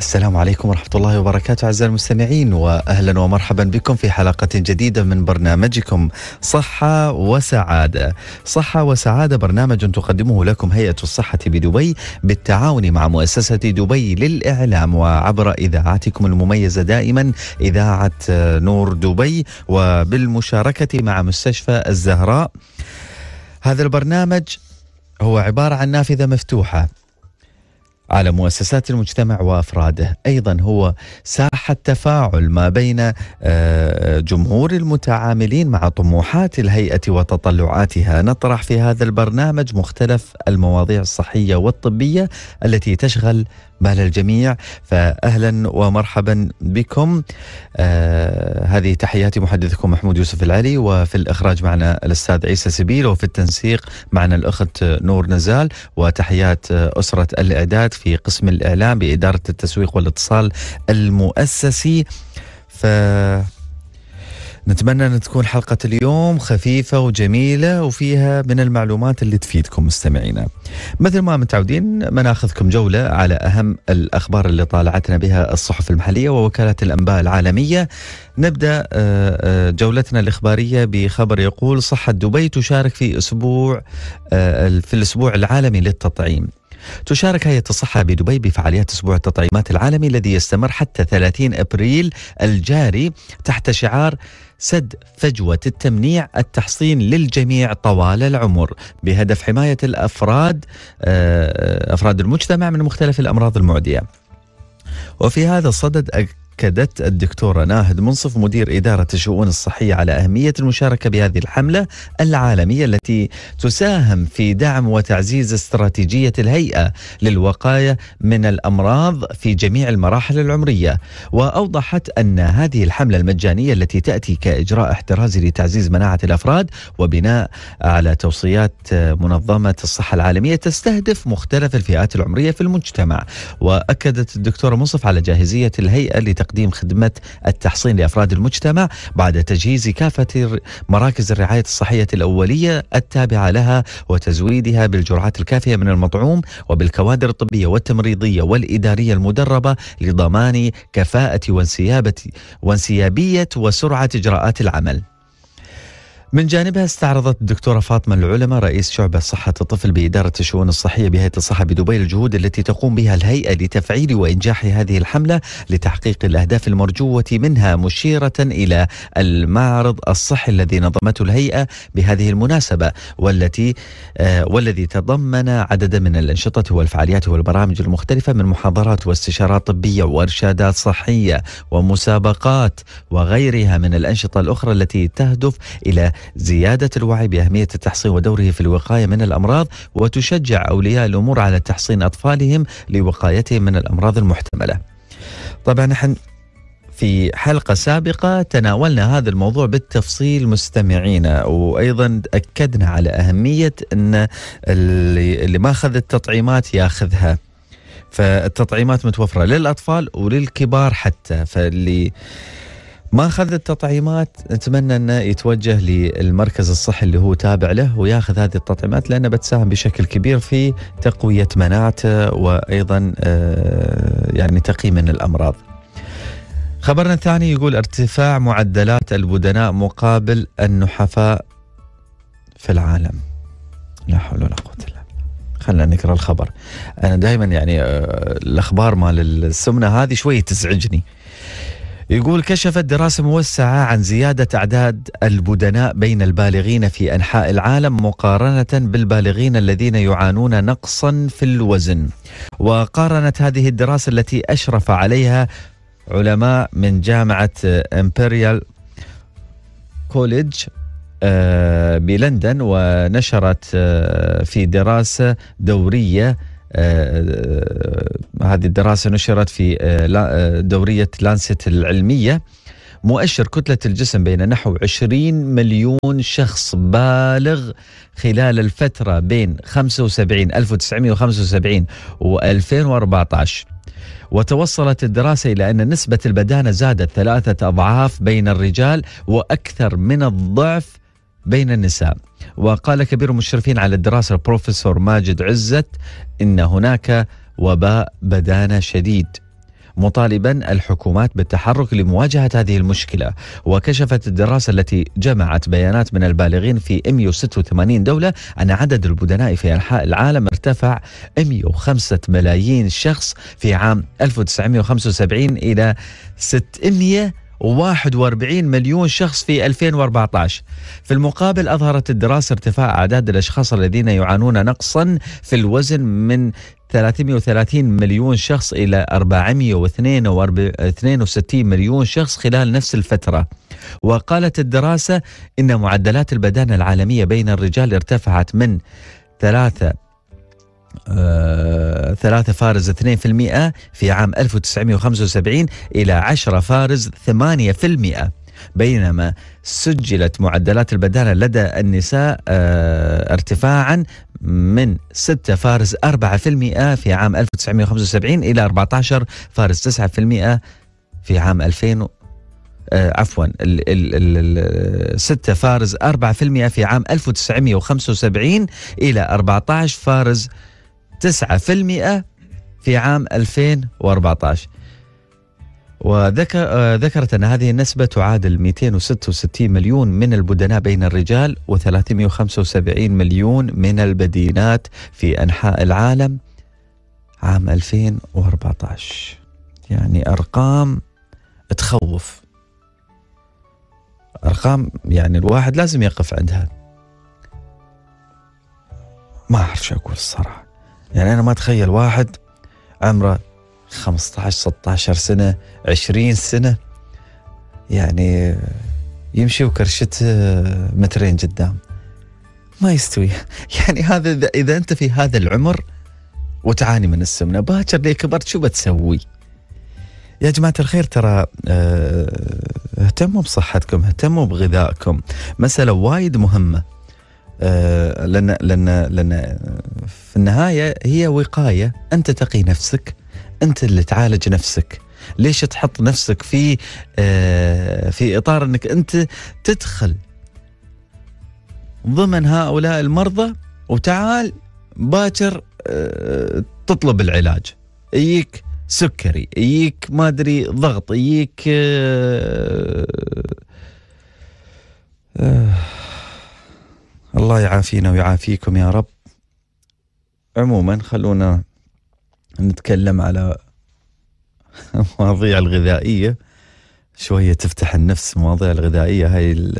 السلام عليكم ورحمة الله وبركاته أعزائي المستمعين وأهلا ومرحبا بكم في حلقة جديدة من برنامجكم صحة وسعادة صحة وسعادة برنامج تقدمه لكم هيئة الصحة بدبي بالتعاون مع مؤسسة دبي للإعلام وعبر إذاعاتكم المميزة دائما إذاعة نور دبي وبالمشاركة مع مستشفى الزهراء هذا البرنامج هو عبارة عن نافذة مفتوحة على مؤسسات المجتمع وافراده، ايضا هو ساحه تفاعل ما بين آه، جمهور المتعاملين مع طموحات الهيئه وتطلعاتها، نطرح في هذا البرنامج مختلف المواضيع الصحيه والطبيه التي تشغل بال الجميع فأهلا ومرحبا بكم آه هذه تحياتي محدثكم محمود يوسف العلي وفي الإخراج معنا الأستاذ عيسى سبيل وفي التنسيق معنا الأخت نور نزال وتحيات أسرة الإعداد في قسم الإعلام بإدارة التسويق والاتصال المؤسسي ف نتمنى أن تكون حلقة اليوم خفيفة وجميلة وفيها من المعلومات اللي تفيدكم مستمعينا مثل ما متعودين مناخذكم جولة على أهم الأخبار اللي طالعتنا بها الصحف المحلية ووكالة الأنباء العالمية نبدأ آه، آه، جولتنا الإخبارية بخبر يقول صحة دبي تشارك في أسبوع آه، في الأسبوع العالمي للتطعيم تشارك هيئة الصحة بدبي بفعاليات أسبوع التطعيمات العالمي الذي يستمر حتى 30 أبريل الجاري تحت شعار سد فجوة التمنيع التحصين للجميع طوال العمر بهدف حماية الأفراد آه، أفراد المجتمع من مختلف الأمراض المعدية وفي هذا الصدد أكدت الدكتورة ناهد منصف مدير إدارة الشؤون الصحية على أهمية المشاركة بهذه الحملة العالمية التي تساهم في دعم وتعزيز استراتيجية الهيئة للوقاية من الأمراض في جميع المراحل العمرية وأوضحت أن هذه الحملة المجانية التي تأتي كإجراء احترازي لتعزيز مناعة الأفراد وبناء على توصيات منظمة الصحة العالمية تستهدف مختلف الفئات العمرية في المجتمع وأكدت الدكتورة منصف على جاهزية الهيئة لتقديم تقديم خدمة التحصين لأفراد المجتمع بعد تجهيز كافة مراكز الرعاية الصحية الأولية التابعة لها وتزويدها بالجرعات الكافية من المطعوم وبالكوادر الطبية والتمريضية والإدارية المدربة لضمان كفاءة وانسيابة وانسيابية وسرعة إجراءات العمل من جانبها استعرضت الدكتورة فاطمة العلمة رئيس شعبة صحة الطفل بإدارة الشؤون الصحية بهيئة الصحة بدبي الجهود التي تقوم بها الهيئة لتفعيل وإنجاح هذه الحملة لتحقيق الأهداف المرجوة منها مشيرة إلى المعرض الصحي الذي نظمته الهيئة بهذه المناسبة والتي آه، والذي تضمن عددا من الأنشطة والفعاليات والبرامج المختلفة من محاضرات واستشارات طبية وإرشادات صحية ومسابقات وغيرها من الأنشطة الأخرى التي تهدف إلى زيادة الوعي بأهمية التحصين ودوره في الوقاية من الأمراض وتشجع أولياء الأمور على تحصين أطفالهم لوقايتهم من الأمراض المحتملة طبعا نحن في حلقة سابقة تناولنا هذا الموضوع بالتفصيل مستمعينا وأيضا أكدنا على أهمية أن اللي, اللي ما أخذ التطعيمات يأخذها فالتطعيمات متوفرة للأطفال وللكبار حتى فاللي ما اخذ التطعيمات نتمنى انه يتوجه للمركز الصحي اللي هو تابع له وياخذ هذه التطعيمات لانها بتساهم بشكل كبير في تقويه مناعته وايضا آه، يعني تقي من الامراض. خبرنا الثاني يقول ارتفاع معدلات البدناء مقابل النحفاء في العالم. لا حول ولا قوه الا خلينا نقرا الخبر. انا دائما يعني آه، الاخبار مال السمنه هذه شويه تزعجني. يقول كشفت دراسة موسعة عن زيادة أعداد البدناء بين البالغين في أنحاء العالم مقارنة بالبالغين الذين يعانون نقصا في الوزن وقارنت هذه الدراسة التي أشرف عليها علماء من جامعة امبريال آه، كوليدج بلندن ونشرت آه، في دراسة دورية آه، آه، هذه الدراسة نشرت في آه، دورية لانست العلمية مؤشر كتلة الجسم بين نحو 20 مليون شخص بالغ خلال الفترة بين 75 1975 و 2014 وتوصلت الدراسة إلى أن نسبة البدانة زادت ثلاثة أضعاف بين الرجال وأكثر من الضعف بين النساء وقال كبير المشرفين على الدراسة البروفيسور ماجد عزت إن هناك وباء بدانة شديد مطالبا الحكومات بالتحرك لمواجهة هذه المشكلة وكشفت الدراسة التي جمعت بيانات من البالغين في 186 دولة أن عدد البدناء في أنحاء العالم ارتفع 105 ملايين شخص في عام 1975 إلى 600 41 مليون شخص في 2014 في المقابل أظهرت الدراسة ارتفاع أعداد الأشخاص الذين يعانون نقصا في الوزن من 330 مليون شخص إلى 462 مليون شخص خلال نفس الفترة وقالت الدراسة إن معدلات البدانة العالمية بين الرجال ارتفعت من 3 3 آه، فارز 2% في عام 1975 إلى 10 فارز 8% بينما سجلت معدلات البدالة لدى النساء آه، ارتفاعا من 6 فارز 4% في عام 1975 إلى 14 فارز 9% في عام 2000 آه، عفوا 6 فارز 4% في عام 1975 إلى 14 فارز 9% في عام 2014 وذكر آه، ذكرت أن هذه النسبة تعادل 266 مليون من البدناء بين الرجال و375 مليون من البدينات في أنحاء العالم عام 2014 يعني أرقام تخوف أرقام يعني الواحد لازم يقف عندها ما أعرف شو أقول الصراحة يعني انا ما اتخيل واحد عمره 15 16 سنه 20 سنه يعني يمشي وكرشته آه، مترين قدام ما يستوي يعني هذا اذا, إذا انت في هذا العمر وتعاني من السمنه باكر لي كبرت شو بتسوي؟ يا جماعة الخير ترى آه، اهتموا بصحتكم اهتموا بغذائكم مسألة وايد مهمة آه، لان لان لان في النهايه هي وقايه انت تقي نفسك انت اللي تعالج نفسك ليش تحط نفسك في آه، في اطار انك انت تدخل ضمن هؤلاء المرضى وتعال باكر آه، تطلب العلاج يجيك سكري يجيك ما ادري ضغط يجيك الله يعافينا ويعافيكم يا رب عموما خلونا نتكلم على المواضيع الغذائية شوية تفتح النفس المواضيع الغذائية هاي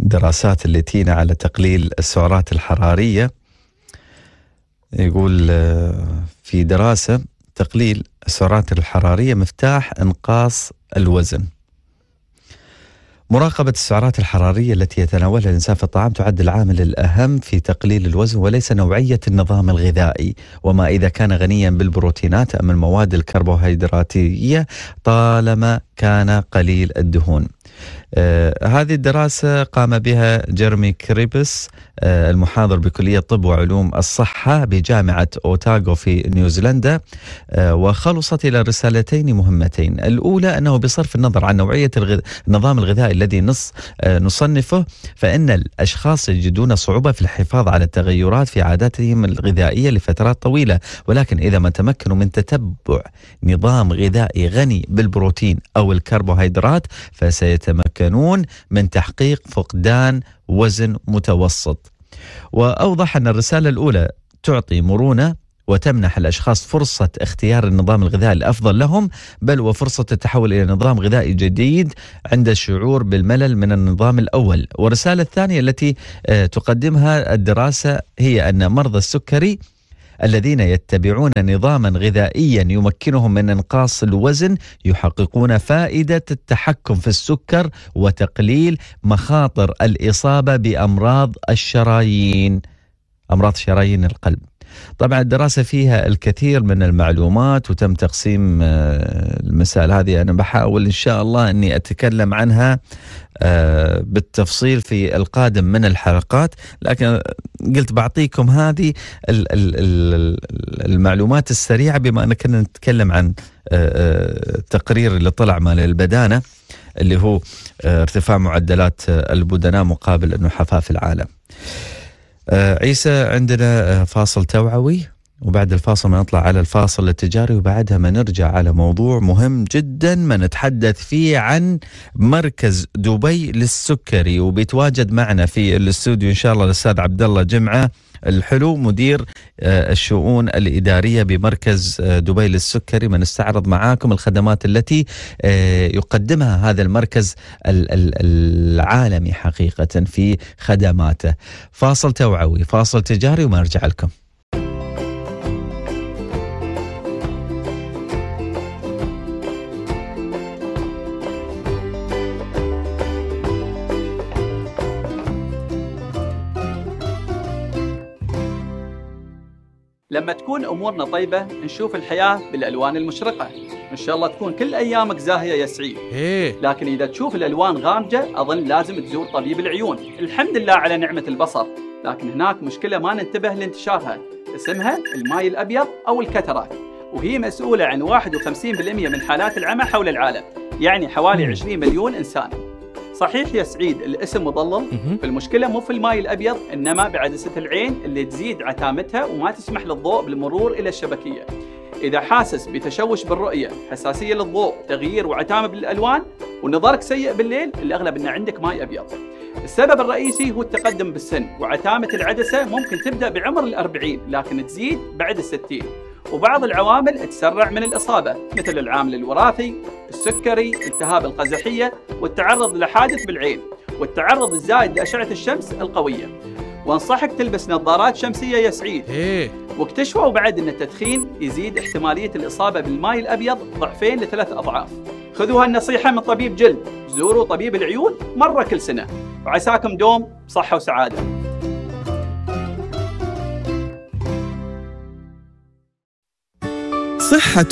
الدراسات اللي تينا على تقليل السعرات الحرارية يقول في دراسة تقليل السعرات الحرارية مفتاح انقاص الوزن مراقبة السعرات الحرارية التي يتناولها الإنسان في الطعام تعد العامل الأهم في تقليل الوزن وليس نوعية النظام الغذائي وما إذا كان غنيا بالبروتينات أم المواد الكربوهيدراتية طالما كان قليل الدهون آه هذه الدراسة قام بها جيرمي كريبس آه المحاضر بكلية طب وعلوم الصحة بجامعة أوتاغو في نيوزيلندا آه وخلصت إلى رسالتين مهمتين الأولى أنه بصرف النظر عن نوعية الغذ... النظام الغذائي الذي نص آه، نصنفه فإن الأشخاص يجدون صعوبة في الحفاظ على التغيرات في عاداتهم الغذائية لفترات طويلة ولكن إذا ما تمكنوا من تتبع نظام غذائي غني بالبروتين أو والكربوهيدرات فسيتمكنون من تحقيق فقدان وزن متوسط واوضح ان الرساله الاولى تعطي مرونه وتمنح الاشخاص فرصه اختيار النظام الغذائي الافضل لهم بل وفرصه التحول الى نظام غذائي جديد عند الشعور بالملل من النظام الاول والرساله الثانيه التي آه، تقدمها الدراسه هي ان مرضى السكري الذين يتبعون نظاما غذائيا يمكنهم من انقاص الوزن يحققون فائده التحكم في السكر وتقليل مخاطر الاصابه بامراض الشرايين امراض شرايين القلب طبعا الدراسة فيها الكثير من المعلومات وتم تقسيم آه، المسائل هذه أنا بحاول إن شاء الله أني أتكلم عنها آه، بالتفصيل في القادم من الحلقات لكن قلت بعطيكم هذه المعلومات السريعة بما أن كنا نتكلم عن التقرير آه، آه، اللي طلع مال البدانة اللي هو ارتفاع معدلات البدناء مقابل النحفاء في العالم عيسى عندنا فاصل توعوي وبعد الفاصل ما نطلع على الفاصل التجاري وبعدها ما نرجع على موضوع مهم جدا ما نتحدث فيه عن مركز دبي للسكري وبيتواجد معنا في الاستوديو ان شاء الله الاستاذ عبد الله جمعه الحلو مدير آه، الشؤون الإدارية بمركز آه، دبي للسكري بنستعرض معاكم الخدمات التي آه، يقدمها هذا المركز العالمي حقيقة في خدماته فاصل توعوي فاصل تجاري وما أرجع لكم لما تكون امورنا طيبه نشوف الحياه بالالوان المشرقه ان شاء الله تكون كل ايامك زاهيه يا سعيد إيه. لكن اذا تشوف الالوان غامجه اظن لازم تزور طبيب العيون الحمد لله على نعمه البصر لكن هناك مشكله ما ننتبه لانتشارها اسمها الماي الابيض او الكتره وهي مسؤوله عن 51% من حالات العمى حول العالم يعني حوالي 20 مليون انسان صحيح يا سعيد الاسم مضلل فالمشكله مو في الماي الابيض انما بعدسه العين اللي تزيد عتامتها وما تسمح للضوء بالمرور الى الشبكيه إذا حاسس بتشوش بالرؤية، حساسية للضوء، تغيير وعتامة بالألوان، ونظرك سيء بالليل، الأغلب أن عندك ماي أبيض. السبب الرئيسي هو التقدم بالسن، وعتامة العدسة ممكن تبدأ بعمر الأربعين، لكن تزيد بعد الستين. وبعض العوامل تسرع من الإصابة مثل العامل الوراثي، السكري، التهاب القزحية والتعرض لحادث بالعين والتعرض الزائد لأشعة الشمس القوية وانصحك تلبس نظارات شمسية يا سعيد إيه؟ واكتشفوا بعد أن التدخين يزيد احتمالية الإصابة بالماء الأبيض ضعفين لثلاث أضعاف خذوا هالنصيحة من طبيب جلد زوروا طبيب العيون مرة كل سنة وعساكم دوم صحة وسعادة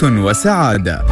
وسعادة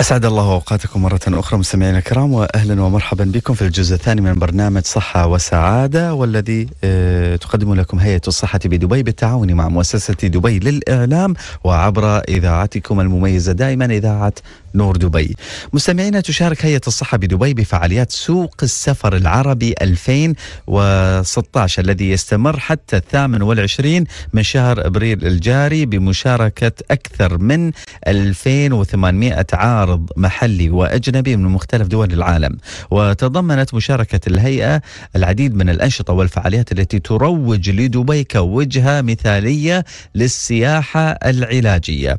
أسعد الله أوقاتكم مرة أخرى مستمعينا الكرام وأهلا ومرحبا بكم في الجزء الثاني من برنامج صحة وسعادة والذي آه، تقدم لكم هيئة الصحة بدبي بالتعاون مع مؤسسة دبي للإعلام وعبر إذاعتكم المميزة دائما إذاعة نور دبي مستمعينا تشارك هيئة الصحة بدبي بفعاليات سوق السفر العربي 2016 الذي يستمر حتى الثامن والعشرين من شهر أبريل الجاري بمشاركة أكثر من 2800 عام عرض محلي وأجنبي من مختلف دول العالم وتضمنت مشاركة الهيئة العديد من الأنشطة والفعاليات التي تروج لدبي كوجهة مثالية للسياحة العلاجية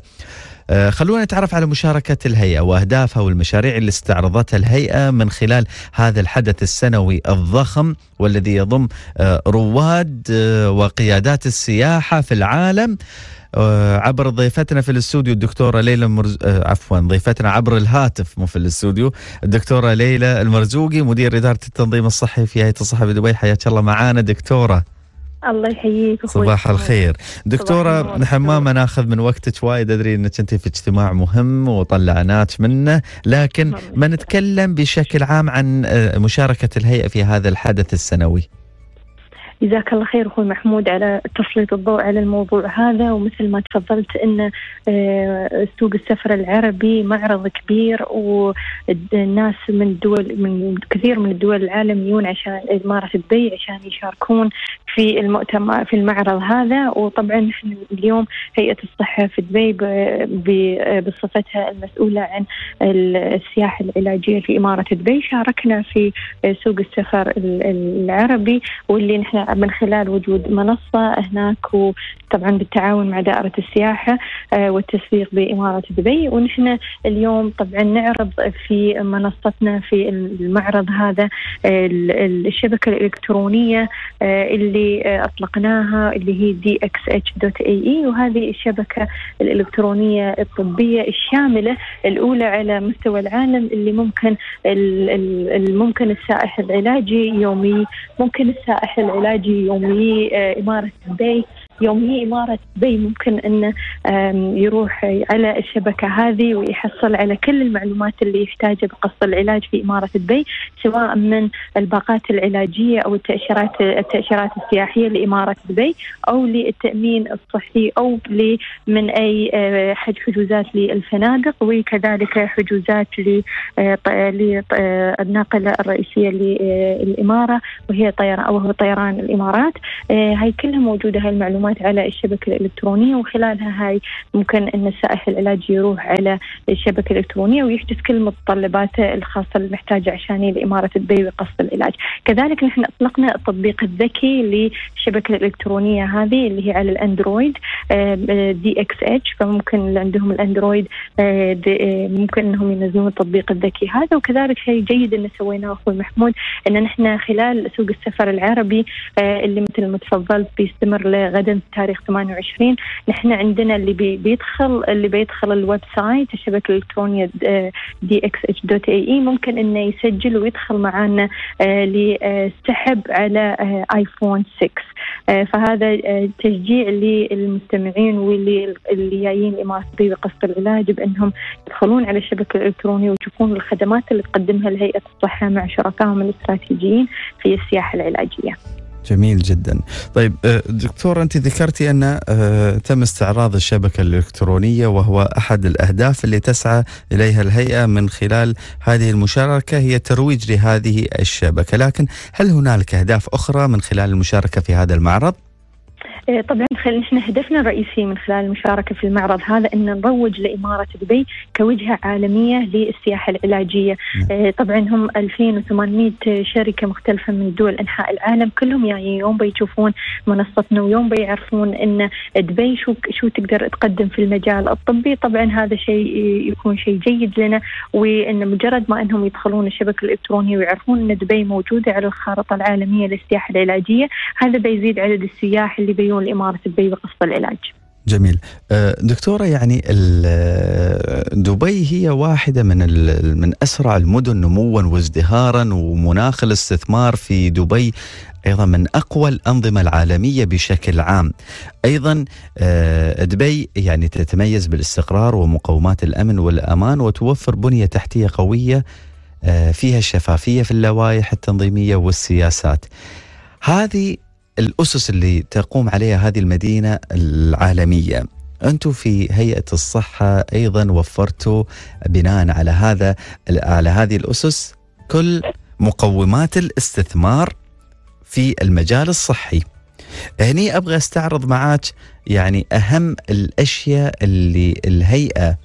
آه، خلونا نتعرف على مشاركة الهيئة وأهدافها والمشاريع اللي استعرضتها الهيئة من خلال هذا الحدث السنوي الضخم والذي يضم آه، رواد آه، وقيادات السياحة في العالم آه، عبر ضيفتنا في الاستوديو الدكتوره ليلى مرز... آه، عفوا ضيفتنا عبر الهاتف مو في الاستوديو الدكتوره ليلى المرزوقي مدير اداره التنظيم الصحي في هيئه الصحه بدبي حياك الله معانا دكتوره الله يحييك اخوي صباح الخير دكتوره نحن ما ناخذ من وقتك وايد ادري انك انت في اجتماع مهم وطلعناك منه لكن ما نتكلم بشكل عام عن آه، مشاركه الهيئه في هذا الحدث السنوي جزاك الله خير اخوي محمود على تسليط الضوء على الموضوع هذا ومثل ما تفضلت ان آه، سوق السفر العربي معرض كبير والناس من دول من كثير من الدول العالم يجون عشان اماره دبي عشان يشاركون في المؤتمر في المعرض هذا وطبعا نحن اليوم هيئه الصحه في دبي بصفتها المسؤوله عن السياحه العلاجيه في اماره دبي شاركنا في سوق السفر العربي واللي نحن من خلال وجود منصة هناك وطبعا بالتعاون مع دائرة السياحة آه، والتسويق بإمارة دبي ونحن اليوم طبعا نعرض في منصتنا في المعرض هذا آه، الشبكة الإلكترونية آه، اللي أطلقناها اللي هي دي اكس اتش دوت اي اي وهذه الشبكة الإلكترونية الطبية الشاملة الأولى على مستوى العالم اللي ممكن ممكن السائح العلاجي يومي ممكن السائح العلاجي de Omi, é, Imara Tandei, يوم هي إمارة دبي ممكن أنه يروح على الشبكة هذه ويحصل على كل المعلومات اللي يحتاجها بقصد العلاج في إمارة دبي سواء من الباقات العلاجية أو التأشيرات التأشيرات السياحية لإمارة دبي أو للتأمين الصحي أو من أي آه، حج حجوزات للفنادق وكذلك حجوزات للناقلة آه، آه، الرئيسية للإمارة وهي طيران وهو طيران الإمارات هاي كلها موجودة هاي المعلومات المعلومات على الشبكة الإلكترونية وخلالها هاي ممكن أن السائح العلاجي يروح على الشبكة الإلكترونية ويحجز كل متطلباته الخاصة اللي محتاجة عشان لإمارة دبي وقصد العلاج كذلك نحن أطلقنا التطبيق الذكي للشبكة الإلكترونية هذه اللي هي على الأندرويد دي اكس اتش فممكن اللي عندهم الأندرويد آه، آه، ممكن أنهم ينزلون التطبيق الذكي هذا وكذلك شيء جيد أن سويناه أخوي محمود أن نحن خلال سوق السفر العربي آه، اللي مثل ما تفضلت بيستمر لغدا في تاريخ 28 نحن عندنا اللي بي بيدخل اللي بيدخل الويب سايت الشبكه الالكترونيه دي اكس اتش دوت اي اي ممكن انه يسجل ويدخل معنا آه، لسحب على آه، ايفون 6 آه، فهذا تشجيع للمستمعين واللي اللي جايين الامارات الطبيه قصد العلاج بانهم يدخلون على الشبكه الالكترونيه ويشوفون الخدمات اللي تقدمها الهيئة الصحه مع شركائهم الاستراتيجيين في السياحه العلاجيه. جميل جدا طيب آه، دكتور أنت ذكرتي أن آه، تم استعراض الشبكة الإلكترونية وهو أحد الأهداف اللي تسعى إليها الهيئة من خلال هذه المشاركة هي ترويج لهذه الشبكة لكن هل هنالك أهداف أخرى من خلال المشاركة في هذا المعرض؟ آه، طبعا خل... نحن هدفنا الرئيسي من خلال المشاركه في المعرض هذا ان نروج لاماره دبي كوجهه عالميه للسياحه العلاجيه آه، طبعا هم 2800 شركه مختلفه من دول انحاء العالم كلهم يعني يوم بيشوفون منصتنا ويوم بيعرفون ان دبي شو شو تقدر تقدم في المجال الطبي طبعا هذا شيء يكون شيء جيد لنا وان مجرد ما انهم يدخلون الشبكه الالكترونيه ويعرفون ان دبي موجوده على الخارطه العالميه للسياحه العلاجيه هذا بيزيد عدد السياح اللي بي عيون لإمارة دبي بقصد العلاج جميل أه، دكتوره يعني دبي هي واحده من من اسرع المدن نموا وازدهارا ومناخ الاستثمار في دبي ايضا من اقوى الانظمه العالميه بشكل عام. ايضا أه، دبي يعني تتميز بالاستقرار ومقومات الامن والامان وتوفر بنيه تحتيه قويه أه، فيها الشفافيه في اللوائح التنظيميه والسياسات. هذه الأسس اللي تقوم عليها هذه المدينة العالمية انتم في هيئه الصحه ايضا وفرتوا بناء على هذا على هذه الاسس كل مقومات الاستثمار في المجال الصحي. هني ابغى استعرض معاك يعني اهم الاشياء اللي الهيئه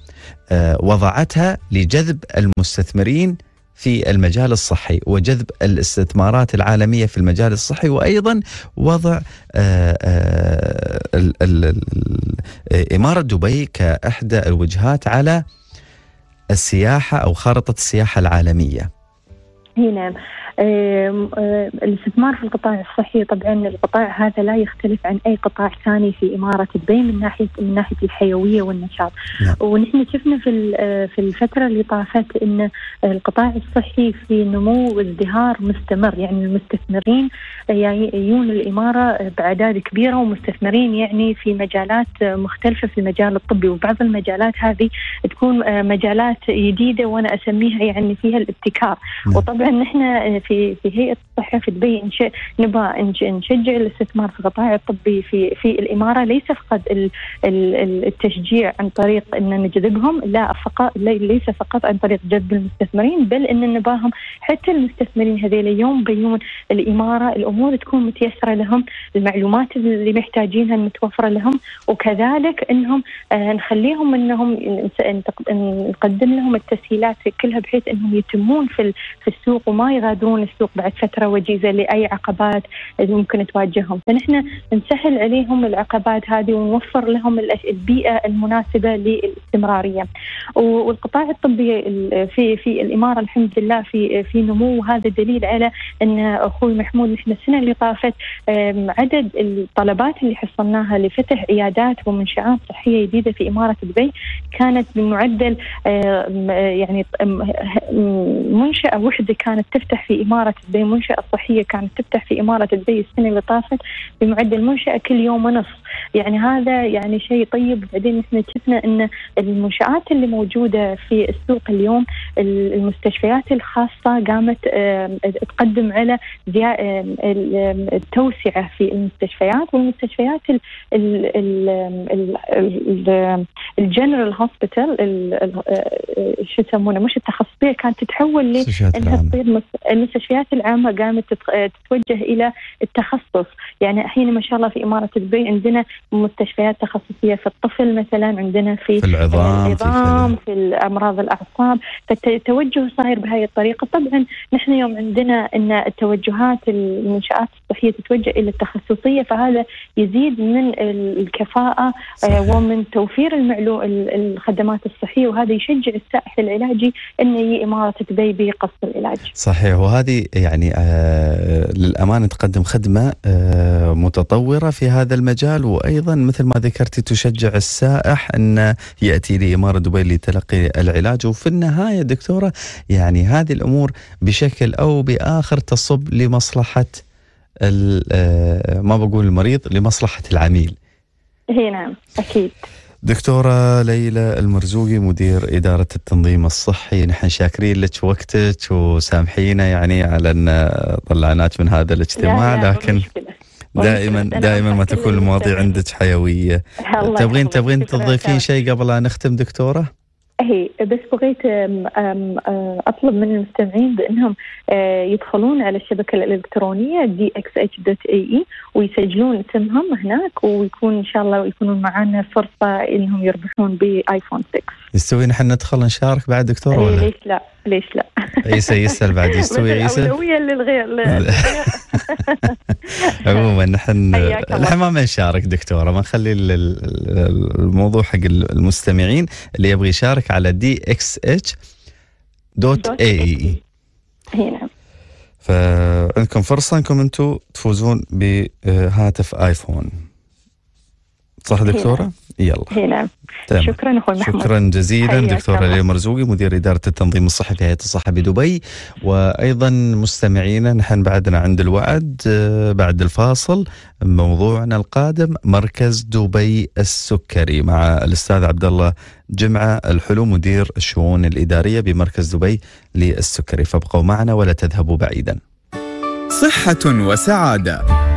آه، وضعتها لجذب المستثمرين في المجال الصحي وجذب الاستثمارات العالميه في المجال الصحي وايضا وضع آه، آه، اماره دبي كاحدى الوجهات على السياحه او خارطه السياحه العالميه. اي نعم الاستثمار في القطاع الصحي طبعا القطاع هذا لا يختلف عن اي قطاع ثاني في اماره البين من ناحيه من ناحيه الحيويه والنشاط نعم. ونحن شفنا في آه، في الفتره اللي طافت ان القطاع الصحي في نمو وازدهار مستمر يعني المستثمرين يجون الاماره باعداد كبيره ومستثمرين يعني في مجالات مختلفه في المجال الطبي وبعض المجالات هذه تكون آه، مجالات جديده وانا اسميها يعني فيها الابتكار نعم. وطبعا ان نحن في في هيئه الصحه في دبي نبغى نشجع الاستثمار في القطاع الطبي في في الاماره ليس فقط التشجيع عن طريق ان نجذبهم لا فقط ليس فقط عن طريق جذب المستثمرين بل ان نباهم حتى المستثمرين هذيل يوم بيون الاماره الامور تكون متيسره لهم المعلومات اللي محتاجينها متوفره لهم وكذلك انهم آه، نخليهم انهم نقدم لهم التسهيلات كلها بحيث انهم يتمون في في السوق السوق وما يغادرون السوق بعد فتره وجيزه لاي عقبات ممكن تواجههم، فنحن نسهل عليهم العقبات هذه ونوفر لهم البيئه المناسبه للاستمراريه. والقطاع الطبي في في الاماره الحمد لله في في نمو وهذا دليل على ان اخوي محمود نحن السنه اللي طافت عدد الطلبات اللي حصلناها لفتح عيادات ومنشات صحيه جديده في اماره دبي كانت بمعدل يعني منشاه وحده كانت تفتح في إمارة دبي منشأة صحية كانت تفتح في إمارة دبي السنة اللي طافت بمعدل منشأة كل يوم ونص يعني هذا يعني شيء طيب بعدين احنا شفنا أن المنشآت اللي موجودة في السوق اليوم المستشفيات الخاصة قامت آه، تقدم على آه، آه، التوسعة في المستشفيات والمستشفيات الجنرال هوسبيتال شو يسمونه مش التخصصية كانت تتحول ل تصير المستشفيات العامه قامت تتوجه الى التخصص يعني الحين ما شاء الله في اماره دبي عندنا مستشفيات تخصصيه في الطفل مثلا عندنا في, في العظام, العظام في, في امراض الاعصاب فالتوجه صاير بهذه الطريقه طبعا نحن يوم عندنا ان التوجهات المنشات الصحيه تتوجه الى التخصصيه فهذا يزيد من الكفاءه آه، صحيح. ومن توفير المعلوم الخدمات الصحيه وهذا يشجع السائح العلاجي انه يجي اماره دبي بقصد العلاج العلاج صحيح وهذه يعني آه للأمانة تقدم خدمة آه متطورة في هذا المجال وأيضا مثل ما ذكرتي تشجع السائح أن يأتي لإمارة دبي لتلقي العلاج وفي النهاية دكتورة يعني هذه الأمور بشكل أو بآخر تصب لمصلحة آه، ما بقول المريض لمصلحة العميل هي نعم أكيد دكتورة ليلى المرزوقي مدير إدارة التنظيم الصحي نحن شاكرين لك وقتك وسامحينا يعني على أن طلعناك من هذا الاجتماع لا لا لكن دائما دائما ما تكون المواضيع عندك حيوية تبغين تبغين تضيفين شيء قبل أن نختم دكتورة؟ ايه بس بغيت اطلب من المستمعين بانهم آه، يدخلون على الشبكه الالكترونيه دي اكس اتش دوت اي اي ويسجلون اسمهم هناك ويكون ان شاء الله يكونون معنا فرصه انهم يربحون بايفون 6 يستوي نحن ندخل نشارك بعد دكتور إيه، ولا؟ ليش لا؟ ليش لا؟ عيسى يسال بعد يستوي عيسى؟ الاولويه للغير عموما نحن نحن ما بنشارك دكتوره ما نخلي الموضوع حق المستمعين اللي يبغى يشارك على دي اكس اتش دوت اي اي اي فعندكم فرصه انكم انتم تفوزون بهاتف ايفون صح إيه، دكتوره؟ نعم. يلا إيه، نعم تمام. شكرا اخوي محمود شكرا جزيلا دكتوره ليلى مرزوقي مدير اداره التنظيم الصحي في هيئه الصحه بدبي وايضا مستمعينا نحن بعدنا عند الوعد آه، بعد الفاصل موضوعنا القادم مركز دبي السكري مع الاستاذ عبد الله جمعه الحلو مدير الشؤون الاداريه بمركز دبي للسكري فابقوا معنا ولا تذهبوا بعيدا صحه وسعاده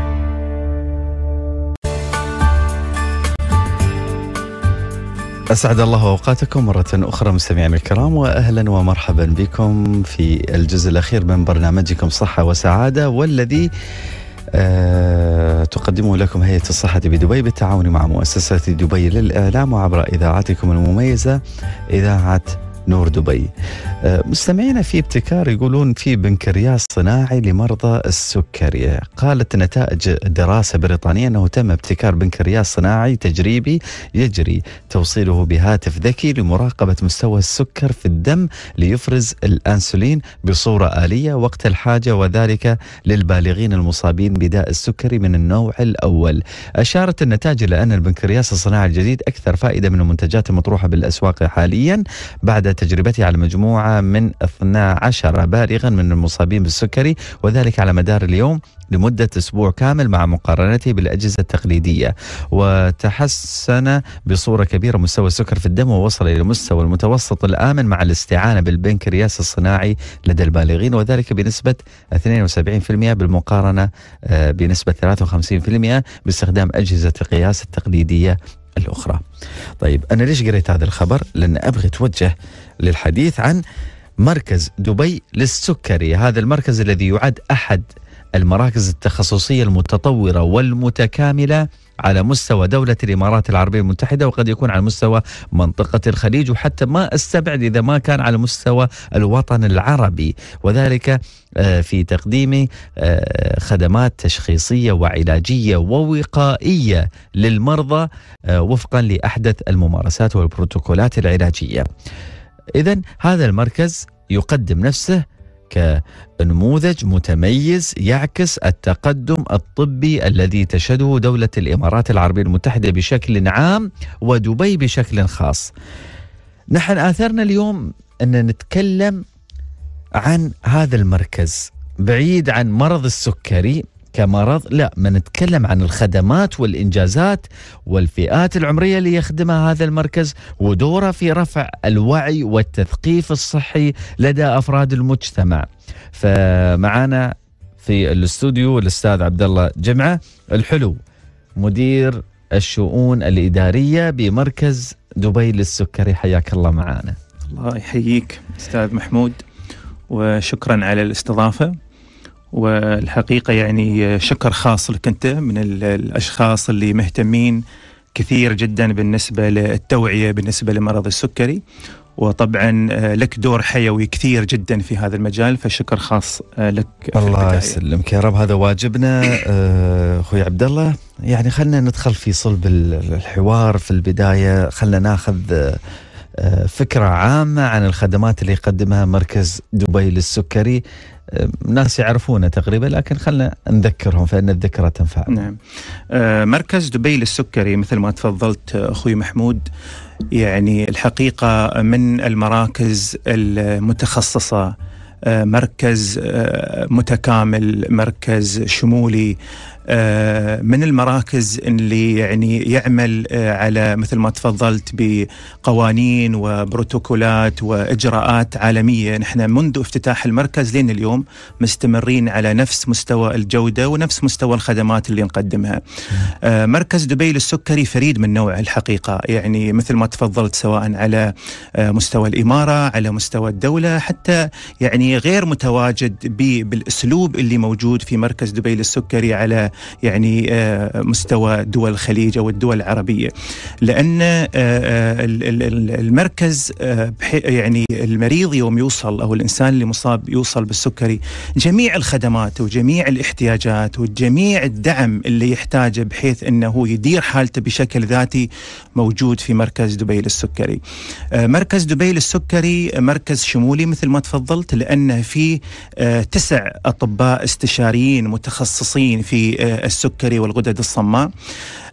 أسعد الله أوقاتكم مرة أخرى مستمعينا الكرام وأهلا ومرحبا بكم في الجزء الأخير من برنامجكم صحة وسعادة والذي أه تقدمه لكم هيئة الصحة بدبي بالتعاون مع مؤسسة دبي للإعلام وعبر إذاعتكم المميزة إذاعة نور دبي آه، مستمعينا في ابتكار يقولون في بنكرياس صناعي لمرضى السكري قالت نتائج دراسة بريطانية أنه تم ابتكار بنكرياس صناعي تجريبي يجري توصيله بهاتف ذكي لمراقبة مستوى السكر في الدم ليفرز الأنسولين بصورة آلية وقت الحاجة وذلك للبالغين المصابين بداء السكري من النوع الأول أشارت النتائج إلى أن البنكرياس الصناعي الجديد أكثر فائدة من المنتجات المطروحة بالأسواق حاليا بعد تجربته على مجموعة من 12 بالغا من المصابين بالسكري وذلك على مدار اليوم لمدة أسبوع كامل مع مقارنته بالأجهزة التقليدية وتحسن بصورة كبيرة مستوى السكر في الدم ووصل إلى المستوى المتوسط الآمن مع الاستعانة بالبنكرياس الصناعي لدى البالغين وذلك بنسبة 72% بالمقارنة آه، بنسبة 53% باستخدام أجهزة القياس التقليدية الأخرى طيب أنا ليش قريت هذا الخبر لأن أبغي أتوجه للحديث عن مركز دبي للسكري هذا المركز الذي يعد أحد المراكز التخصصية المتطورة والمتكاملة على مستوى دولة الإمارات العربية المتحدة وقد يكون على مستوى منطقة الخليج وحتى ما استبعد إذا ما كان على مستوى الوطن العربي وذلك آه، في تقديم آه، خدمات تشخيصية وعلاجية ووقائية للمرضى آه، وفقا لأحدث الممارسات والبروتوكولات العلاجية إذا هذا المركز يقدم نفسه كنموذج متميز يعكس التقدم الطبي الذي تشهده دولة الإمارات العربية المتحدة بشكل عام ودبي بشكل خاص نحن آثرنا اليوم أن نتكلم عن هذا المركز بعيد عن مرض السكري كمرض لا ما نتكلم عن الخدمات والإنجازات والفئات العمرية اللي يخدمها هذا المركز ودوره في رفع الوعي والتثقيف الصحي لدى أفراد المجتمع فمعانا في الاستوديو الأستاذ عبد الله جمعة الحلو مدير الشؤون الإدارية بمركز دبي للسكري حياك الله معانا الله يحييك استاذ محمود وشكرا على الاستضافه والحقيقة يعني شكر خاص لك أنت من الأشخاص اللي مهتمين كثير جدا بالنسبة للتوعية بالنسبة لمرض السكري وطبعا آه، لك دور حيوي كثير جدا في هذا المجال فشكر خاص آه، لك الله يسلمك يا رب هذا واجبنا آه، اخوي عبد الله يعني خلينا ندخل في صلب الحوار في البدايه خلينا ناخذ فكره عامه عن الخدمات اللي يقدمها مركز دبي للسكري ناس يعرفونه تقريبا لكن خلنا نذكرهم فان الذكرى تنفع نعم آه، مركز دبي للسكري مثل ما تفضلت اخوي محمود يعني الحقيقه من المراكز المتخصصه آه، مركز آه، متكامل مركز شمولي آه، من المراكز اللي يعني يعمل آه، على مثل ما تفضلت بقوانين وبروتوكولات واجراءات عالميه، نحن منذ افتتاح المركز لين اليوم مستمرين على نفس مستوى الجوده ونفس مستوى الخدمات اللي نقدمها. آه، مركز دبي للسكري فريد من نوعه الحقيقه، يعني مثل ما تفضلت سواء على مستوى الاماره، على مستوى الدوله، حتى يعني غير متواجد بالاسلوب اللي موجود في مركز دبي للسكري على يعني آه، مستوى دول الخليج او الدول العربيه لان آه، آه، المركز يعني المريض يوم يوصل او الانسان اللي مصاب يوصل بالسكري جميع الخدمات وجميع الاحتياجات وجميع الدعم اللي يحتاجه بحيث انه يدير حالته بشكل ذاتي موجود في مركز دبي للسكري. مركز دبي للسكري مركز شمولي مثل ما تفضلت لانه فيه تسع اطباء استشاريين متخصصين في آه، السكري والغدد الصماء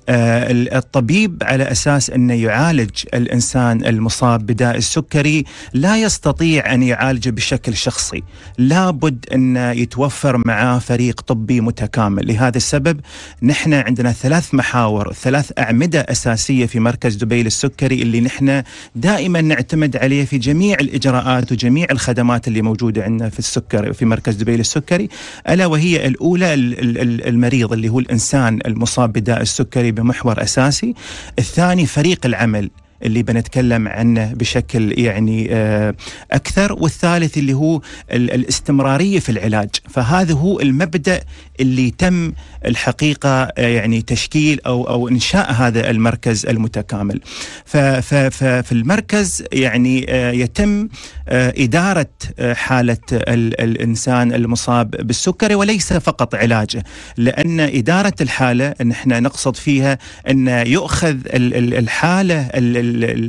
آه، الطبيب على اساس انه يعالج الانسان المصاب بداء السكري لا يستطيع ان يعالجه بشكل شخصي، لابد ان يتوفر معاه فريق طبي متكامل، لهذا السبب نحن عندنا ثلاث محاور، ثلاث اعمده اساسيه في مركز دبي للسكري اللي نحن دائما نعتمد عليه في جميع الاجراءات وجميع الخدمات اللي موجوده عندنا في السكر في مركز دبي للسكري، الا وهي الاولى المريض اللي هو الانسان المصاب بداء السكري بمحور اساسي الثاني فريق العمل اللي بنتكلم عنه بشكل يعني آه، اكثر والثالث اللي هو الاستمراريه في العلاج فهذا هو المبدا اللي تم الحقيقه آه، يعني تشكيل او او انشاء هذا المركز المتكامل ففي المركز يعني آه، يتم اداره حاله الانسان المصاب بالسكري وليس فقط علاجه لان اداره الحاله نحن نقصد فيها ان يؤخذ الحاله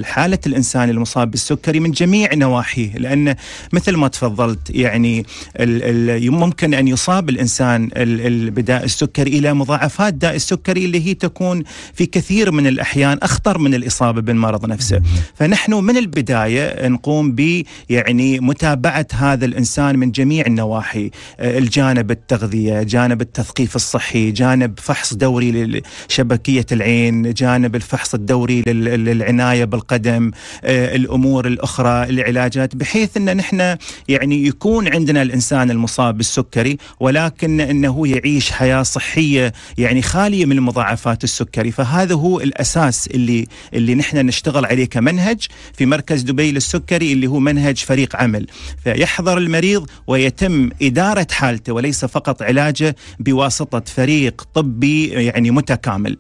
حاله الانسان المصاب بالسكري من جميع نواحيه لان مثل ما تفضلت يعني ممكن ان يصاب الانسان بداء السكري الى مضاعفات داء السكري اللي هي تكون في كثير من الاحيان اخطر من الاصابه بالمرض نفسه فنحن من البدايه نقوم ب يعني متابعه هذا الانسان من جميع النواحي الجانب التغذيه جانب التثقيف الصحي جانب فحص دوري لشبكيه العين جانب الفحص الدوري للعنايه العنايه بالقدم آه، الامور الاخرى العلاجات بحيث ان نحن يعني يكون عندنا الانسان المصاب بالسكري ولكن انه يعيش حياه صحيه يعني خاليه من مضاعفات السكري فهذا هو الاساس اللي اللي نحن نشتغل عليه كمنهج في مركز دبي للسكري اللي هو منهج فريق عمل فيحضر المريض ويتم اداره حالته وليس فقط علاجه بواسطه فريق طبي يعني متكامل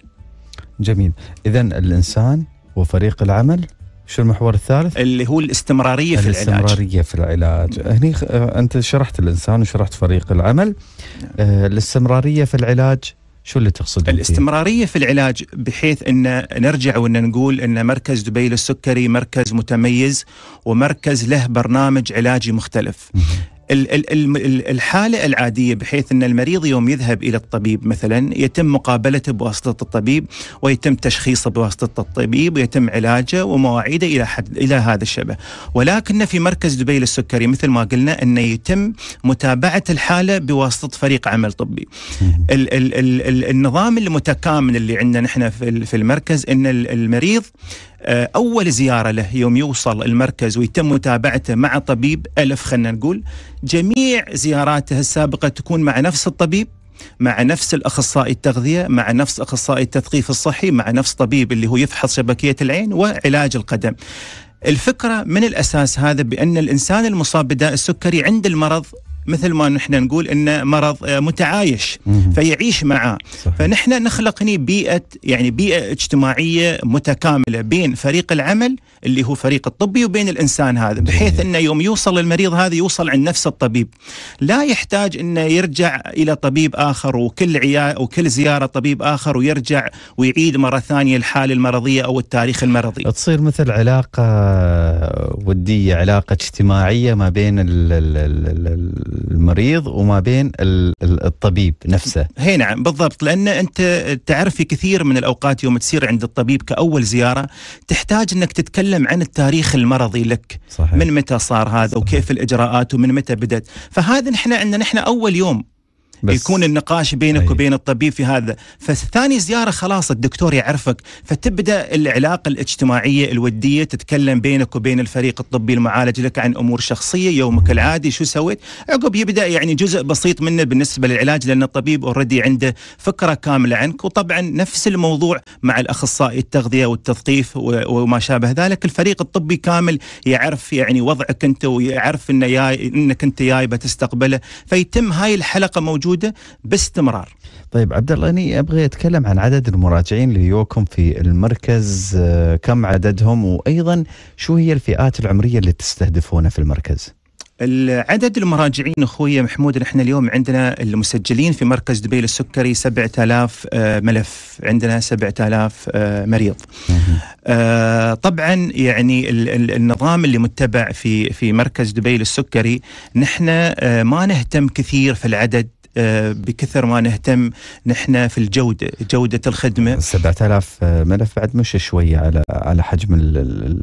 جميل اذا الانسان وفريق العمل شو المحور الثالث؟ اللي هو الاستمرارية في العلاج الاستمرارية في العلاج هني آه، أنت شرحت الإنسان وشرحت فريق العمل نعم. آه، الاستمرارية في العلاج شو اللي تقصد الاستمراريه في العلاج بحيث ان نرجع وان نقول ان مركز دبي للسكري مركز متميز ومركز له برنامج علاجي مختلف الحالة العادية بحيث أن المريض يوم يذهب إلى الطبيب مثلا يتم مقابلته بواسطة الطبيب ويتم تشخيصه بواسطة الطبيب ويتم علاجه ومواعيده إلى حد إلى هذا الشبه ولكن في مركز دبي للسكري مثل ما قلنا أنه يتم متابعة الحالة بواسطة فريق عمل طبي ال ال ال النظام المتكامل اللي عندنا نحن في المركز أن المريض آه، أول زيارة له يوم يوصل المركز ويتم متابعته مع طبيب ألف خلنا نقول جميع زياراته السابقة تكون مع نفس الطبيب مع نفس الاخصائي التغذيه، مع نفس اخصائي التثقيف الصحي، مع نفس طبيب اللي هو يفحص شبكيه العين وعلاج القدم. الفكره من الاساس هذا بان الانسان المصاب بداء السكري عند المرض مثل ما نحن نقول انه مرض متعايش فيعيش معه صحيح. فنحن نخلق هنا بيئه يعني بيئه اجتماعيه متكامله بين فريق العمل اللي هو فريق الطبي وبين الانسان هذا بحيث انه يوم يوصل المريض هذا يوصل عند نفس الطبيب لا يحتاج انه يرجع الى طبيب اخر وكل عياده وكل زياره طبيب اخر ويرجع ويعيد مره ثانيه الحاله المرضيه او التاريخ المرضي تصير مثل علاقه وديه علاقه اجتماعيه ما بين ال ال ال المريض وما بين الطبيب نفسه هي نعم بالضبط لأن أنت تعرف في كثير من الأوقات يوم تصير عند الطبيب كأول زيارة تحتاج أنك تتكلم عن التاريخ المرضي لك صحيح. من متى صار هذا صحيح. وكيف الإجراءات ومن متى بدأت فهذا نحن عندنا نحن أول يوم بس يكون النقاش بينك أي. وبين الطبيب في هذا فثاني زياره خلاص الدكتور يعرفك فتبدا العلاقه الاجتماعيه الوديه تتكلم بينك وبين الفريق الطبي المعالج لك عن امور شخصيه يومك العادي شو سويت عقب يبدا يعني جزء بسيط منه بالنسبه للعلاج لان الطبيب اوريدي عنده فكره كامله عنك وطبعا نفس الموضوع مع الاخصائي التغذيه والتثقيف وما شابه ذلك الفريق الطبي كامل يعرف يعني وضعك انت ويعرف انه انك انت جاي بتستقبله فيتم هاي الحلقه موجوده موجوده باستمرار. طيب عبد الله اني ابغى اتكلم عن عدد المراجعين اللي يوكم في المركز آه، كم عددهم وايضا شو هي الفئات العمريه اللي تستهدفونها في المركز؟ عدد المراجعين اخوي محمود نحن اليوم عندنا المسجلين في مركز دبي للسكري 7000 آه، ملف عندنا 7000 آه، مريض طبعا يعني النظام اللي متبع في في مركز دبي للسكري نحن ما نهتم كثير في العدد آه، بكثر ما نهتم نحن في الجوده جوده الخدمه 7000 آه، ملف بعد مش شويه على على حجم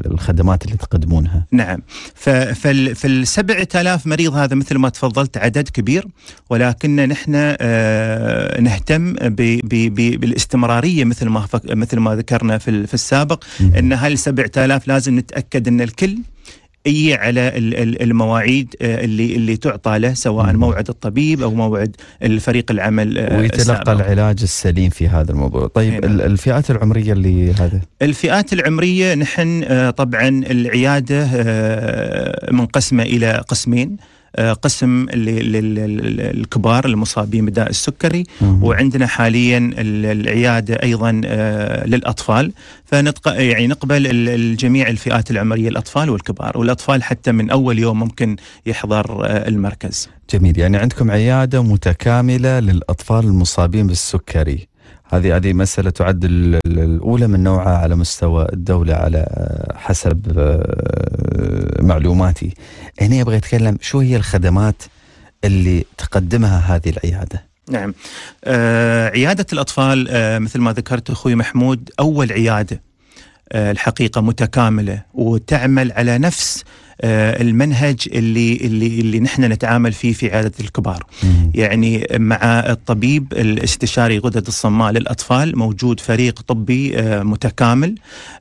الخدمات اللي تقدمونها نعم فال 7000 مريض هذا مثل ما تفضلت عدد كبير ولكن نحن آه، نهتم بالاستمراريه مثل ما مثل ما ذكرنا في السابق ان هال 7000 لازم نتاكد ان الكل اي على المواعيد آه، اللي اللي تعطى له سواء موعد الطبيب او موعد الفريق العمل آه، ويتلقى العلاج السليم في هذا الموضوع طيب هنا. إيه، نعم. الفئات العمريه اللي هذا الفئات العمريه نحن آه، طبعا العياده منقسمه الى قسمين آه، قسم للكبار المصابين بداء السكري وعندنا حاليا العياده ايضا آه، للاطفال فنتق يعني نقبل الجميع الفئات العمريه الاطفال والكبار والاطفال حتى من اول يوم ممكن يحضر آه، المركز جميل يعني عندكم عياده متكامله للاطفال المصابين بالسكري هذه هذه مسألة تعد الأولى من نوعها على مستوى الدولة على آه، حسب آه، معلوماتي هنا أبغى أتكلم شو هي الخدمات اللي تقدمها هذه العيادة نعم آه عيادة الأطفال آه مثل ما ذكرت أخوي محمود أول عيادة آه الحقيقة متكاملة وتعمل على نفس آه، المنهج اللي اللي اللي نحن نتعامل فيه في عياده الكبار مم. يعني مع الطبيب الاستشاري غدد الصماء للاطفال موجود فريق طبي آه، متكامل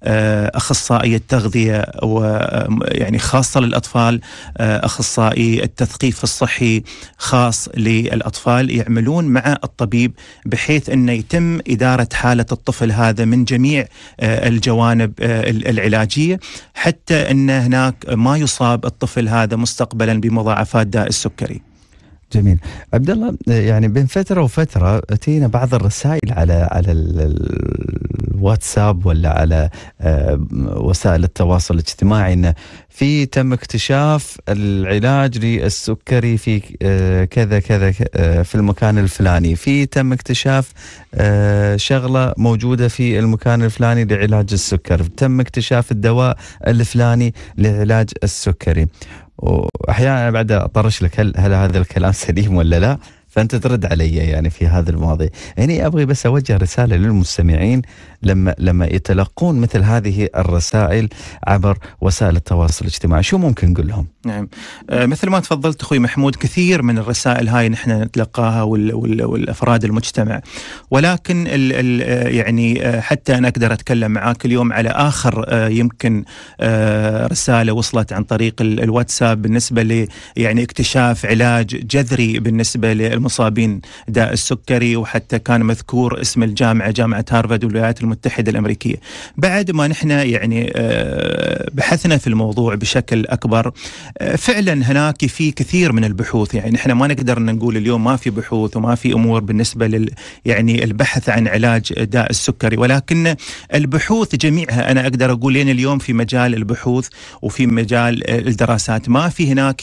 آه، اخصائي التغذيه ويعني خاصه للاطفال اخصائي التثقيف الصحي خاص للاطفال يعملون مع الطبيب بحيث انه يتم اداره حاله الطفل هذا من جميع الجوانب العلاجيه حتى ان هناك ما يصاب الطفل هذا مستقبلا بمضاعفات داء السكري. جميل عبد الله يعني بين فتره وفتره اتينا بعض الرسائل على على واتساب ولا على آه، وسائل التواصل الاجتماعي انه في تم اكتشاف العلاج للسكري في آه، كذا كذا آه، في المكان الفلاني في تم اكتشاف شغله موجوده في المكان الفلاني لعلاج السكر تم اكتشاف الدواء الفلاني لعلاج السكري واحيانا بعد اطرش لك هل هل هذا الكلام سليم ولا لا؟ فانت ترد علي يعني في هذا المواضيع، يعني ابغي بس اوجه رساله للمستمعين لما لما يتلقون مثل هذه الرسائل عبر وسائل التواصل الاجتماعي شو ممكن نقول لهم نعم آه، مثل ما تفضلت اخوي محمود كثير من الرسائل هاي نحن نتلقاها والافراد المجتمع ولكن ال ال آه، يعني آه، حتى انا اقدر اتكلم معاك اليوم على اخر يمكن رساله وصلت عن طريق الواتساب بالنسبه ل يعني اكتشاف علاج جذري بالنسبه للمصابين داء السكري وحتى كان مذكور اسم الجامعه جامعه هارفارد والولايات المتحده المتحده الامريكيه. بعد ما نحن يعني آه، بحثنا في الموضوع بشكل اكبر آه، فعلا هناك في كثير من البحوث يعني نحن ما نقدر نقول اليوم ما في بحوث وما في امور بالنسبه لل يعني البحث عن علاج داء السكري ولكن البحوث جميعها انا اقدر اقول لين اليوم في مجال البحوث وفي مجال الدراسات ما في هناك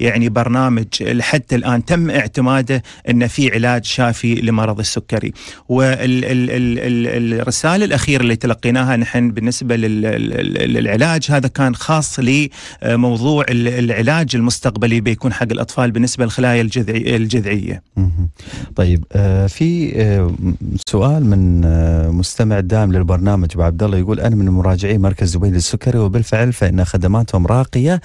يعني برنامج لحتى الان تم اعتماده ان في علاج شافي لمرض السكري ال الرساله الاخيره اللي تلقيناها نحن بالنسبه للعلاج هذا كان خاص لموضوع العلاج المستقبلي بيكون حق الاطفال بالنسبه للخلايا الجذعي الجذعيه. طيب آه، في آه، سؤال من آه، مستمع دام للبرنامج ابو عبد الله يقول انا من مراجعي مركز دبي للسكري وبالفعل فان خدماتهم راقيه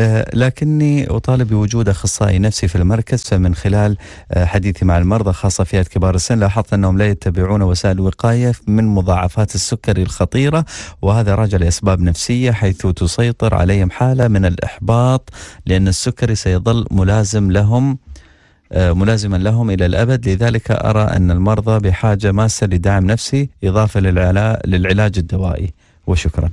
آه، لكني أطالب بوجود أخصائي نفسي في المركز فمن خلال آه، حديثي مع المرضى خاصة فئة كبار السن لاحظت أنهم لا يتبعون وسائل الوقاية من مضاعفات السكري الخطيرة وهذا راجع لأسباب نفسية حيث تسيطر عليهم حالة من الإحباط لأن السكري سيظل ملازم لهم آه، ملازما لهم الى الابد لذلك ارى ان المرضى بحاجه ماسه لدعم نفسي اضافه للعلاج الدوائي وشكرا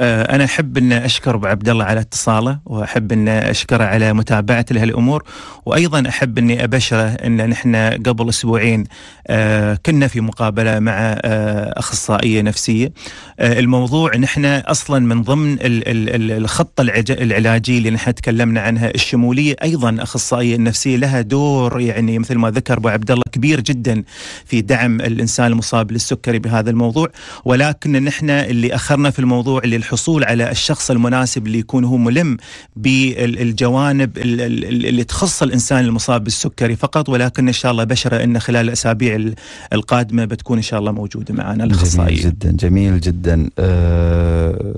آه، انا احب ان اشكر ابو عبد الله على اتصاله واحب ان اشكره على متابعته لهالامور وايضا احب اني ابشره ان نحن قبل اسبوعين آه، كنا في مقابله مع آه، اخصائيه نفسيه الموضوع نحن اصلا من ضمن الخطه العلاجيه اللي نحن تكلمنا عنها الشموليه ايضا اخصائيه النفسيه لها دور يعني مثل ما ذكر ابو عبد الله كبير جدا في دعم الانسان المصاب بالسكري بهذا الموضوع ولكن نحن اللي اخرنا في الموضوع اللي الحصول على الشخص المناسب اللي يكون هو ملم بالجوانب اللي تخص الانسان المصاب بالسكري فقط ولكن ان شاء الله بشره ان خلال الاسابيع القادمه بتكون ان شاء الله موجوده معنا الاخصائيه جميل جدا جميل جدا آه،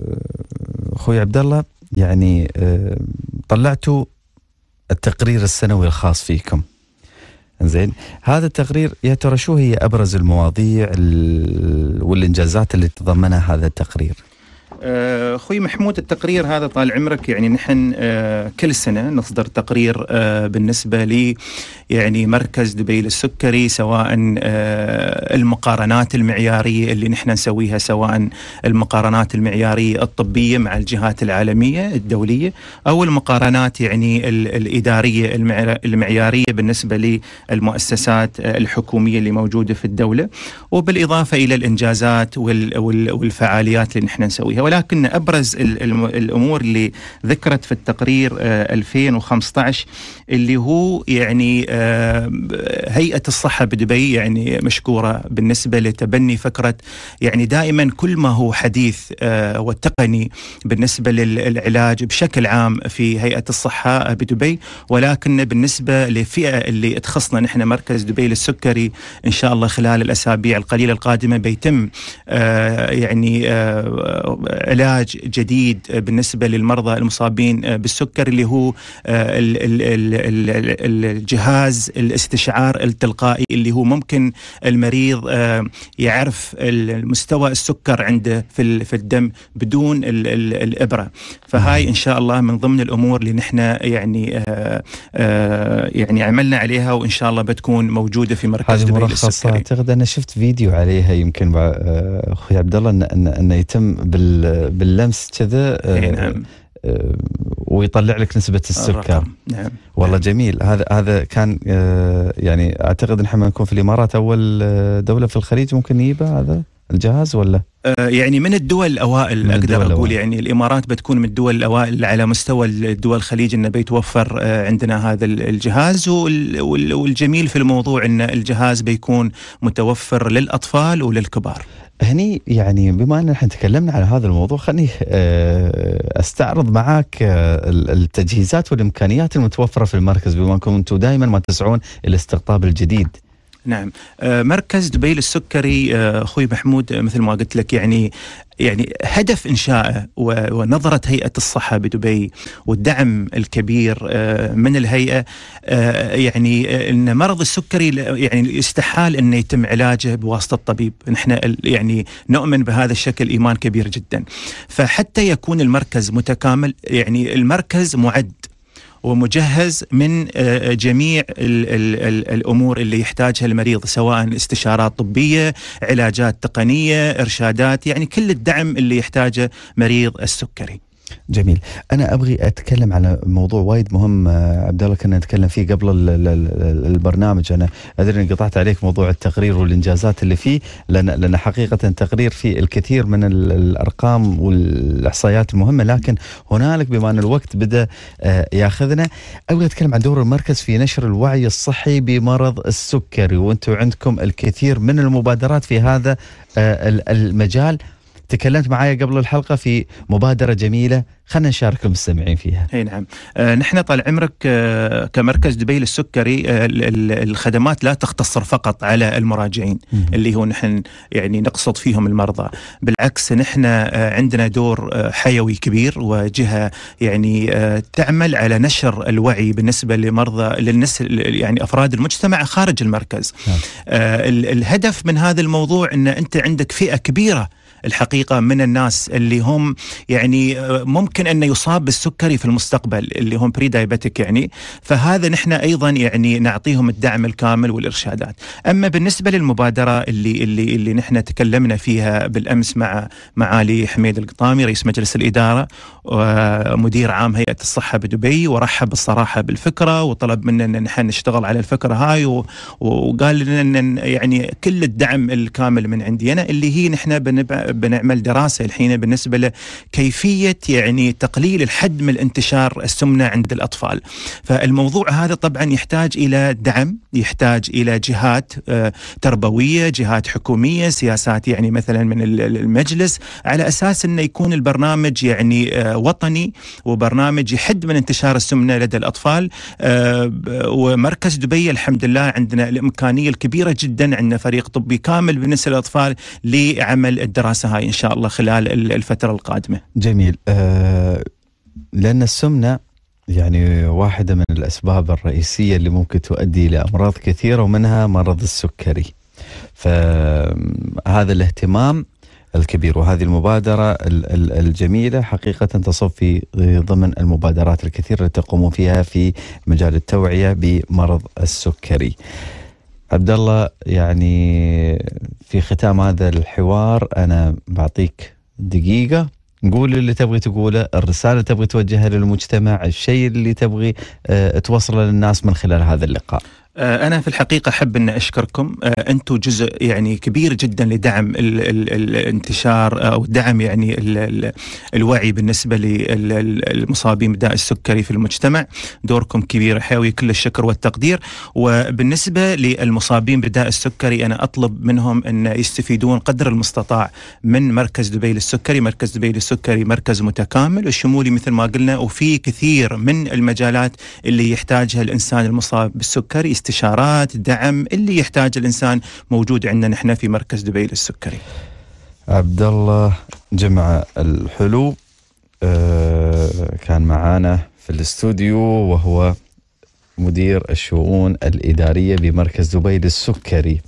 اخوي عبد الله يعني آه، طلعتوا التقرير السنوي الخاص فيكم زين هذا التقرير يا ترى شو هي ابرز المواضيع والانجازات اللي تضمنها هذا التقرير آه، اخوي محمود التقرير هذا طال عمرك يعني نحن آه، كل سنه نصدر تقرير آه، بالنسبه ل يعني مركز دبي للسكري سواء آه، المقارنات المعياريه اللي نحن نسويها سواء المقارنات المعياريه الطبيه مع الجهات العالميه الدوليه او المقارنات يعني الاداريه المعياريه بالنسبه للمؤسسات آه، الحكوميه اللي موجوده في الدوله وبالاضافه الى الانجازات والفعاليات اللي نحن نسويها ولكن ابرز الامور اللي ذكرت في التقرير 2015 آه، اللي هو يعني آه، هيئه الصحه بدبي يعني مشكوره بالنسبه لتبني فكره يعني دائما كل ما هو حديث آه، وتقني بالنسبه للعلاج بشكل عام في هيئه الصحه بدبي ولكن بالنسبه للفئه اللي تخصنا نحن مركز دبي للسكري ان شاء الله خلال الاسابيع القليله القادمه بيتم آه، يعني علاج جديد بالنسبه للمرضى المصابين بالسكر اللي هو الجهاز جهاز الاستشعار التلقائي اللي هو ممكن المريض آه، يعرف مستوى السكر عنده في في الدم بدون الابره فهاي ان شاء الله من ضمن الامور اللي نحن يعني آه، آه، يعني عملنا عليها وان شاء الله بتكون موجوده في مركز دبي للسكري اعتقد انا شفت فيديو عليها يمكن اخوي عبد الله ان ان يتم باللمس كذا نعم آه، ويطلع لك نسبه السكر نعم. والله نعم. جميل هذا هذا كان آه، يعني اعتقد نحن نكون في الامارات اول آه، دوله في الخليج ممكن نجيبه هذا الجهاز ولا؟ يعني من الدول الاوائل من اقدر الدول اقول يعني الامارات بتكون من الدول الاوائل على مستوى الدول الخليج انه بيتوفر عندنا هذا الجهاز والجميل في الموضوع ان الجهاز بيكون متوفر للاطفال وللكبار. هني يعني بما ان احنا تكلمنا على هذا الموضوع خليني آه، استعرض معاك آه، التجهيزات والامكانيات المتوفره في المركز بما انكم انتم دائما ما تسعون الى استقطاب الجديد. نعم آه، مركز دبي للسكري اخوي محمود مثل ما قلت لك يعني يعني هدف إنشائه ونظرة هيئة الصحة بدبي والدعم الكبير آه، من الهيئة آه، يعني آه، أن مرض السكري يعني يستحال انه يتم علاجه بواسطة الطبيب نحن يعني نؤمن بهذا الشكل إيمان كبير جدا فحتى يكون المركز متكامل يعني المركز معد ومجهز من آه، آه، جميع الـ الـ الامور اللي يحتاجها المريض سواء استشارات طبيه، علاجات تقنيه، ارشادات، يعني كل الدعم اللي يحتاجه مريض السكري. جميل انا ابغي اتكلم على موضوع وايد مهم آه، عبد الله كنا نتكلم فيه قبل البرنامج انا ادري اني قطعت عليك موضوع التقرير والانجازات اللي فيه لان لان حقيقه تقرير فيه الكثير من الارقام والاحصائيات المهمه لكن هنالك بما ان الوقت بدا آه، ياخذنا ابغي اتكلم عن دور المركز في نشر الوعي الصحي بمرض السكري وانتم عندكم الكثير من المبادرات في هذا آه، المجال تكلمت معايا قبل الحلقه في مبادره جميله خلينا نشارك المستمعين فيها. اي نعم، آه نحن طال عمرك آه كمركز دبي للسكري آه الخدمات لا تختصر فقط على المراجعين مم. اللي هو نحن يعني نقصد فيهم المرضى، بالعكس نحن آه عندنا دور آه حيوي كبير وجهه يعني آه تعمل على نشر الوعي بالنسبه لمرضى للنسل يعني افراد المجتمع خارج المركز. نعم. آه الهدف من هذا الموضوع ان انت عندك فئه كبيره الحقيقه من الناس اللي هم يعني ممكن انه يصاب بالسكري في المستقبل اللي هم بري دايبتيك يعني فهذا نحن ايضا يعني نعطيهم الدعم الكامل والارشادات اما بالنسبه للمبادره اللي اللي اللي نحن تكلمنا فيها بالامس مع معالي حميد القطامي رئيس مجلس الاداره ومدير آه، عام هيئه الصحه بدبي ورحب الصراحه بالفكره وطلب منا ان نحن نشتغل على الفكره هاي وقال لنا يعني كل الدعم الكامل من عندي انا اللي هي نحن بنبقى بنعمل دراسه الحين بالنسبه لكيفيه يعني تقليل الحد من الانتشار السمنه عند الاطفال فالموضوع هذا طبعا يحتاج الى دعم يحتاج الى جهات آه، تربويه جهات حكوميه سياسات يعني مثلا من المجلس على اساس انه يكون البرنامج يعني آه، وطني وبرنامج يحد من انتشار السمنه لدى الاطفال آه، ومركز دبي الحمد لله عندنا الامكانيه الكبيره جدا عندنا فريق طبي كامل بالنسبه للاطفال لعمل الدراسات الدراسه هاي ان شاء الله خلال الفتره القادمه. جميل أه لان السمنه يعني واحده من الاسباب الرئيسيه اللي ممكن تؤدي الى امراض كثيره ومنها مرض السكري. فهذا الاهتمام الكبير وهذه المبادرة الجميلة حقيقة تصب في ضمن المبادرات الكثيرة التي تقومون فيها في مجال التوعية بمرض السكري. عبد الله يعني في ختام هذا الحوار انا بعطيك دقيقه قول اللي تبغي تقوله الرساله اللي تبغي توجهها للمجتمع الشيء اللي تبغي آه، توصله للناس من خلال هذا اللقاء آه، أنا في الحقيقة أحب أن أشكركم آه، أنتم جزء يعني كبير جدا لدعم الـ الـ الانتشار آه، أو دعم يعني الـ الوعي بالنسبة للمصابين بداء السكري في المجتمع دوركم كبير حيوي كل الشكر والتقدير وبالنسبة للمصابين بداء السكري أنا أطلب منهم أن يستفيدون قدر المستطاع من مركز دبي للسكري مركز دبي للسكري مركز متكامل وشمولي مثل ما قلنا وفي كثير من المجالات اللي يحتاجها الإنسان المصاب بالسكري استشارات دعم اللي يحتاج الانسان موجود عندنا نحن في مركز دبي للسكري عبد الله جمع الحلو آه، كان معانا في الاستوديو وهو مدير الشؤون الاداريه بمركز دبي للسكري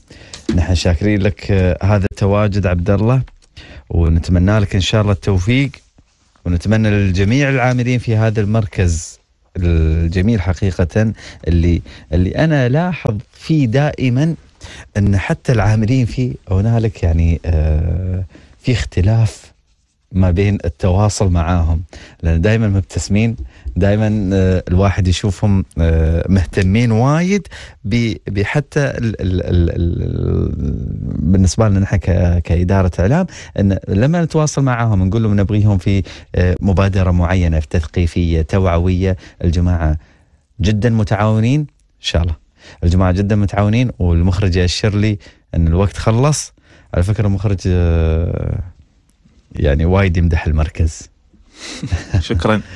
نحن شاكرين لك آه، هذا التواجد عبد الله ونتمنى لك ان شاء الله التوفيق ونتمنى للجميع العاملين في هذا المركز الجميل حقيقة اللي اللي أنا لاحظ فيه دائما أن حتى العاملين فيه هنالك يعني آه، في اختلاف ما بين التواصل معاهم لأن دائما مبتسمين دائما آه، الواحد يشوفهم آه، مهتمين وايد بحتى بالنسبه لنا نحن كاداره اعلام ان لما نتواصل معهم نقول لهم نبغيهم في آه، مبادره معينه في تثقيفيه توعويه الجماعه جدا متعاونين ان شاء الله الجماعه جدا متعاونين والمخرج ياشر لي ان الوقت خلص على فكره المخرج يعني وايد يمدح المركز شكرا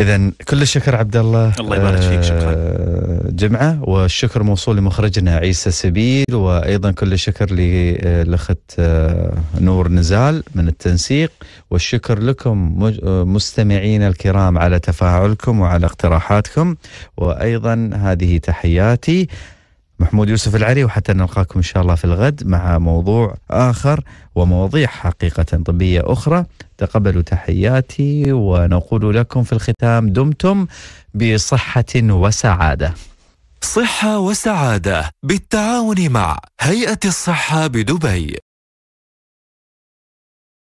اذا كل الشكر عبد الله الله يبارك فيك شكرا آه، جمعه والشكر موصول لمخرجنا عيسى سبيل وايضا كل الشكر للاخت آه، آه، نور نزال من التنسيق والشكر لكم مستمعينا الكرام على تفاعلكم وعلى اقتراحاتكم وايضا هذه تحياتي محمود يوسف العري وحتى نلقاكم إن شاء الله في الغد مع موضوع آخر ومواضيع حقيقة طبية أخرى تقبلوا تحياتي ونقول لكم في الختام دمتم بصحة وسعادة صحة وسعادة بالتعاون مع هيئة الصحة بدبي